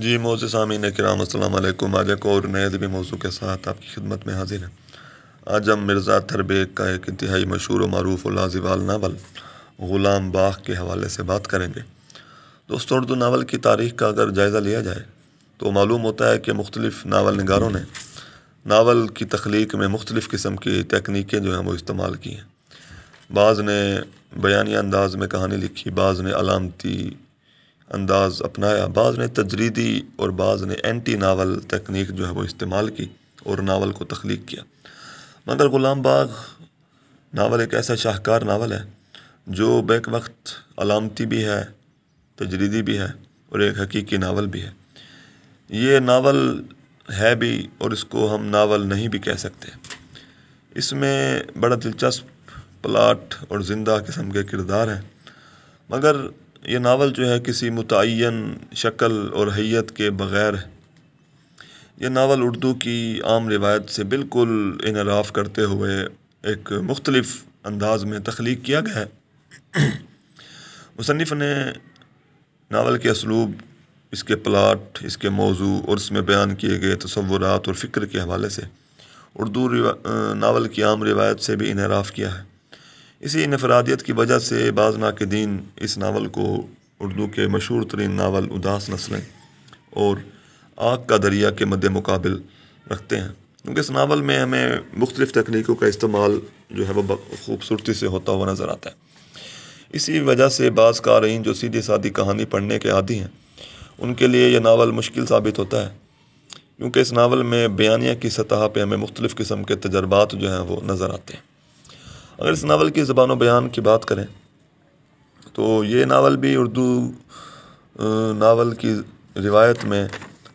जी Moz सामीन कराम अल्लाम आज एक और नए अदबी मौजू के साथ आपकी खिदमत में हाजिर हैं आज हम मिर्ज़ा थरबेग का एक इंतहाई मशहूर मरूफ लाजीवाल नावल ग़ुलाम बाग के हवाले से बात करेंगे दोस्तों उर्दू नावल की तारीख़ का अगर जायज़ा लिया जाए तो मालूम होता है कि मुख्तलिफ़ नावल नगारों ने नावल की तख्लीक में मुख्तलिफ़ किस्म की तकनीकें जो हैं वो इस्तेमाल की हैं बाज़ ने बयानी अंदाज में कहानी लिखी बाज़ ने अलामती अंदाज़ अपनाया बाज़ ने तजरीदी और बाज़ ने एंटी नावल तकनीक जो है वो इस्तेमाल की और नावल को तख्लीक किया मगर ग़ुलाम बाग नावल एक ऐसा शाहकार नावल है जो बैक वक्त अलामती भी है तजरीदी भी है और एक हकीकी नावल भी है ये नावल है भी और इसको हम नावल नहीं भी कह सकते इसमें बड़ा दिलचस्प प्लाट और ज़िंदा किस्म के किरदार हैं मगर ये नावल जो है किसी मुतन शक्ल और हैत के बग़ैर ये नावल उर्दू की आम रिवायत से बिल्कुल इनराफ करते हुए एक मुख्तलफ़ अंदाज में तख्लीक किया गया है मुसनफ़ ने नावल के इसलूब इसके प्लाट इसके मौजू और इसमें बयान किए गए तस्वुरात और फ़िक्र के हवाले से उर्दू नावल की आम रिवायत से भी इनराफ़ किया है इसी इनफरादियत की वजह से बाज़ नाकदीन इस नावल को उर्दू के मशहूर तरीन नावल उदास नस्लें और आग का दरिया के मद्द मुकाबल रखते हैं क्योंकि इस नावल में हमें मुख्तलिफ़ तकनीकों का इस्तेमाल जो है वह खूबसूरती से होता हुआ नज़र आता है इसी वजह से बाज़ कारीन जो सीधी सादी कहानी पढ़ने के आदि हैं उनके लिए यह नावल मुश्किल साबित होता है क्योंकि इस नावल में बयानिया की सतह पर हमें मुख्तलिफ़ किस्म के तजर्बात जो हैं वो नज़र आते हैं अगर इस नावल की ज़बान बयान की बात करें तो ये नावल भी उर्दू नावल की रिवायत में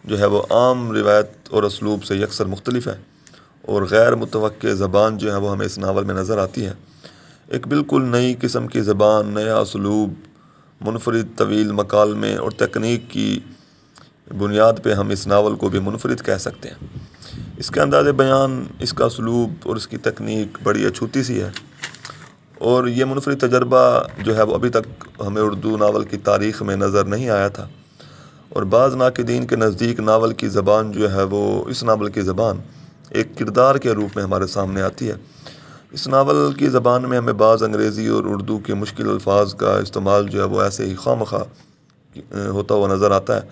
जो है वो आम रिवायत और असलूब से अक्सर मुख्तलिफ है और गैर मुतव ज़बान जो है वो हमें इस नावल में नज़र आती है एक बिल्कुल नई किस्म की ज़बान नया असलूब मुनफरद तवील मकालमे और तकनीक की बुनियाद पर हम इस नावल को भी मुनफरद कह सकते हैं इसके अंदाज़ बयान इसका सलूब और इसकी तकनीक बड़ी अछूती सी है और ये मुनफरद तजर्बा जो है वो अभी तक हमें उर्दू नावल की तारीख़ में नज़र नहीं आया था और बाज़ नाकदीन के नज़दीक नावल की ज़बान जो है वो इस नावल की ज़बान एक किरदार के रूप में हमारे सामने आती है इस नावल की ज़बान में हमें बाज़ अंग्रेज़ी और उर्दू के मुश्किल अल्फाज का इस्तेमाल जो है वो ऐसे ही खाम खा होता हुआ नज़र आता है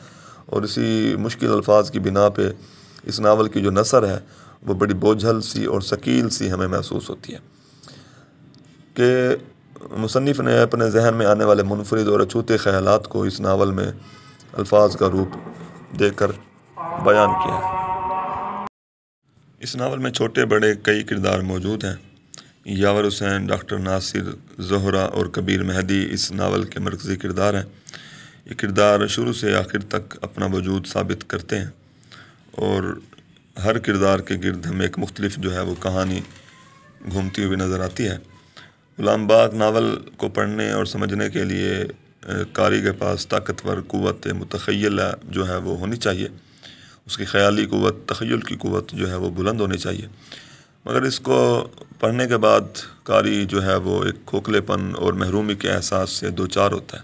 और इसी मुश्किल अल्फाज की बिना पर इस नावल की जो नसर है वो बड़ी बोझल सी और शकील सी हमें महसूस होती है कि मुसनफ़ ने अपने जहन में आने वाले मुनफरद और अछूते ख्याल को इस नावल में अल्फाज का रूप देकर बयान किया है इस नावल में छोटे बड़े कई किरदार मौजूद हैं यावर हुसैन डॉक्टर नासिर जहरा और कबीर मेहदी इस नावल के मरकज़ी किरदार हैं ये किरदार शुरू से आखिर तक अपना वजूद साबित करते हैं और हर किरदार के गिरद हमें एक मुख्तलिफ जो है वो कहानी घूमती हुई नज़र आती है गुलाम बाग नावल को पढ़ने और समझने के लिए कारी के पास ताकतवर क़वत मतखैला जो है वो होनी चाहिए उसकी ख्याली क़वत तखयल की क़वत जो है वो बुलंद होनी चाहिए मगर इसको पढ़ने के बाद कारी जो है वो एक खोखलेपन और महरूमी के एहसास से दो चार होता है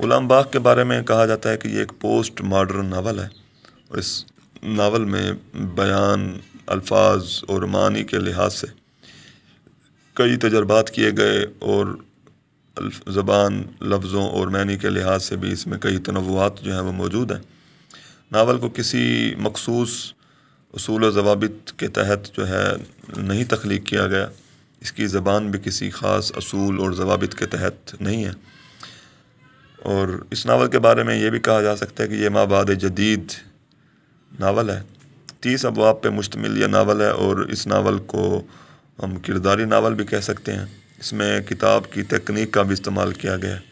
गुलाम बाग के बारे में कहा जाता है कि ये एक पोस्ट मॉडर्न नावल है और इस नावल में बयान अल्फाज और मानी के लिहाज से कई तजर्बात किए गए और ज़बान लफ्ज़ों और मैनी के लिहाज से भी इसमें कई तनवात जो हैं वो मौजूद हैं नावल को किसी मखसूस असूल जवाबित के तहत जो है नहीं तख्लीक किया गया इसकी ज़बान भी किसी ख़ास असूल और जवाबित के तहत नहीं है और इस नावल के बारे में ये भी कहा जा सकता है कि ये माबाद जदीद नावल है तीस अबवाब पर मुश्तमिल यह नावल है और इस नावल को हम किरदारी नावल भी कह सकते हैं इसमें किताब की तकनीक का भी इस्तेमाल किया गया है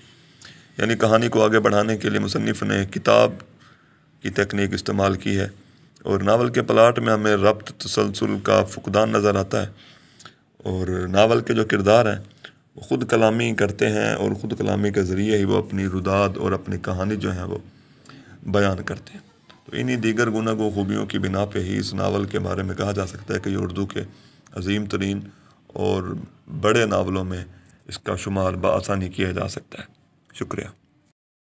यानी कहानी को आगे बढ़ाने के लिए मुसनफ़ ने किताब की तकनीक इस्तेमाल की है और नावल के प्लाट में हमें रब्त तसलसल का फुकदान नज़र आता है और नावल के जो किरदार हैं वो ख़ुद कलामी करते हैं और ख़ुद कलामी के ज़रिए ही वो अपनी रुदाद और अपनी कहानी जो है वो बयान करते हैं तो इन्हीं दीगर गुना गो खूबियों की बिना पर ही इस नावल के बारे में कहा जा सकता है कि ये उर्दू के अजीम तरीन और बड़े नावलों में इसका शुमार बसानी किया जा सकता है शुक्रिया